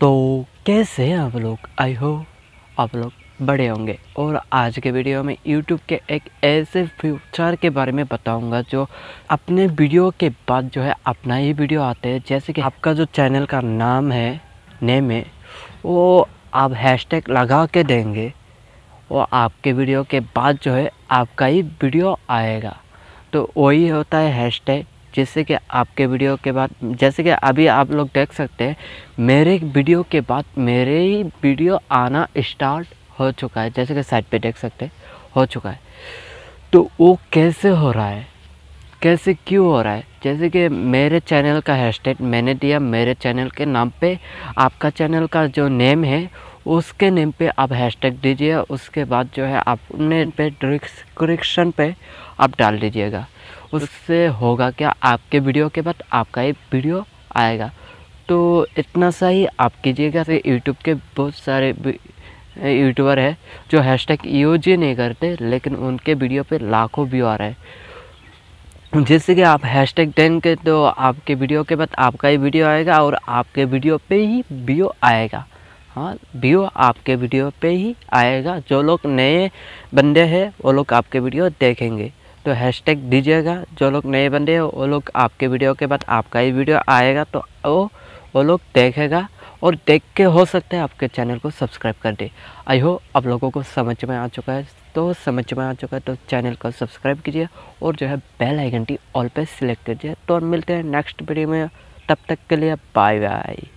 तो कैसे हैं आप लोग आई हो आप लोग बड़े होंगे और आज के वीडियो में यूट्यूब के एक ऐसे फ्यूचर के बारे में बताऊंगा जो अपने वीडियो के बाद जो है अपना ही वीडियो आते हैं जैसे कि आपका जो चैनल का नाम है नेम है वो आप हैशटैग लगा के देंगे वो आपके वीडियो के बाद जो है आपका ही वीडियो आएगा तो वही होता है हैशटैग जैसे कि आपके वीडियो के बाद जैसे कि अभी आप लोग देख सकते हैं मेरे वीडियो के बाद मेरे ही वीडियो आना स्टार्ट हो चुका है जैसे कि साइड पे देख सकते हैं हो चुका है तो वो कैसे हो रहा है कैसे क्यों हो रहा है जैसे कि मेरे चैनल का हैशटैग मैंने दिया मेरे चैनल के नाम पे आपका चैनल का जो नेम है उसके नेम पे आप हैशटैग दीजिए उसके बाद जो है आप आपने पे डिस्क्रिप्शन पे आप डाल दीजिएगा उससे होगा क्या आपके वीडियो के बाद आपका एक वीडियो आएगा तो इतना सा ही आप कीजिएगा तो यूट्यूब के बहुत सारे यूट्यूबर है जो हैशटैग यूज ही नहीं करते लेकिन उनके वीडियो पे लाखों व्यू आ रहे हैं जैसे कि आप हैशटैग देंगे तो आपके वीडियो के बाद आपका ही वीडियो आएगा और आपके वीडियो पे ही व्यू आएगा हाँ व्यू आपके वीडियो पे ही आएगा जो लोग नए बंदे हैं वो लोग आपके वीडियो देखेंगे तो हैशटैग दीजिएगा जो लोग नए बंदे हैं वो लोग आपके वीडियो के बाद आपका ही वीडियो आएगा तो वो वो लोग देखेगा और देख के हो सकता है आपके चैनल को सब्सक्राइब कर दे आई होप आप लोगों को समझ में आ चुका है तो समझ में आ चुका है तो चैनल को सब्सक्राइब कीजिए और जो है बेल आइकन टी ऑल पे सिलेक्ट कीजिए तो मिलते हैं नेक्स्ट वीडियो में तब तक के लिए बाय बाय